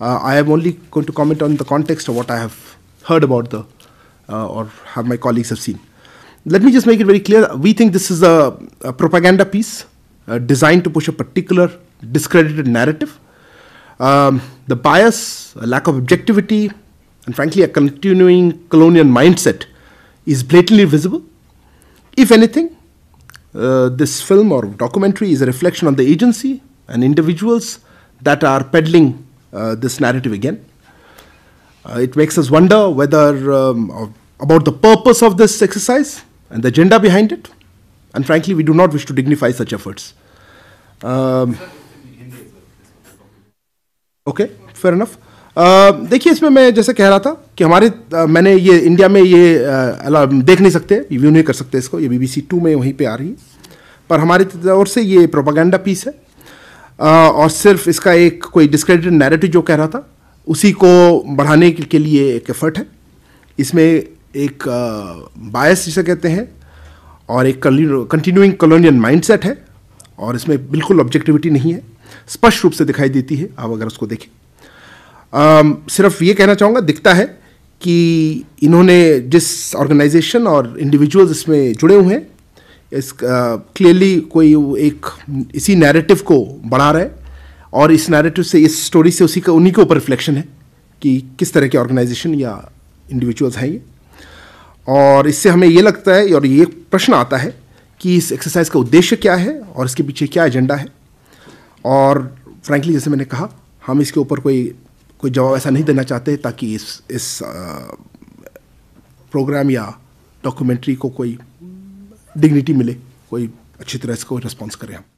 Uh, I am only going to comment on the context of what I have heard about the uh, or have my colleagues have seen. Let me just make it very clear. We think this is a, a propaganda piece uh, designed to push a particular discredited narrative. Um, the bias, a lack of objectivity, and frankly, a continuing colonial mindset is blatantly visible. If anything, uh, this film or documentary is a reflection on the agency and individuals that are peddling uh, this narrative again. Uh, it makes us wonder whether um, about the purpose of this exercise and the agenda behind it. And frankly, we do not wish to dignify such efforts. Um, okay fair enough देखिए इसमें मैं जैसे कह रहा था कि हमारे uh, मैंने ये इंडिया में ये uh, देख नहीं सकते रिव्यू नहीं कर सकते इसको ये बीबीसी टू में वहीं पे आ रही है पर हमारी ओर से ये प्रोपागेंडा पीस है और सिर्फ इसका एक कोई डिस्क्रेडिटेड नैरेटिव जो कह रहा था उसी को बढ़ाने के लिए एक एफर्ट है इसमें एक बायस जिसे कहते हैं और एक कंटिन्यूइंग कॉलोनियल माइंडसेट है और इसमें बिल्कुल ऑब्जेक्टिविटी नहीं है स्पष्ट रूप से दिखाई देती है आप अगर उसको देखें सिर्फ ये कहना चाहूँगा दिखता है कि इन्होंने जिस ऑर्गेनाइजेशन और इंडिविजुअल्स इसमें जुड़े हुए हैं इस क्लियरली कोई एक इसी नैरेटिव को बढ़ा रहा है और इस नैरेटिव से इस स्टोरी से उसी का उन्हीं के ऊपर रिफ्लेक्शन है कि किस तरह के ऑर्गेनाइजेशन या इंडिविजुअल्स हैं ये और इससे हमें ये लगता है और ये प्रश्न आता है कि इस एक्सरसाइज का उद्देश्य क्या है और इसके पीछे क्या एजेंडा है और फ्रैंकली जैसे मैंने कहा हम इसके ऊपर कोई कोई जवाब ऐसा नहीं देना चाहते ताकि इस इस प्रोग्राम या डॉक्यूमेंट्री को कोई डिग्निटी मिले कोई अच्छी तरह इसको रिस्पॉन्स करें हम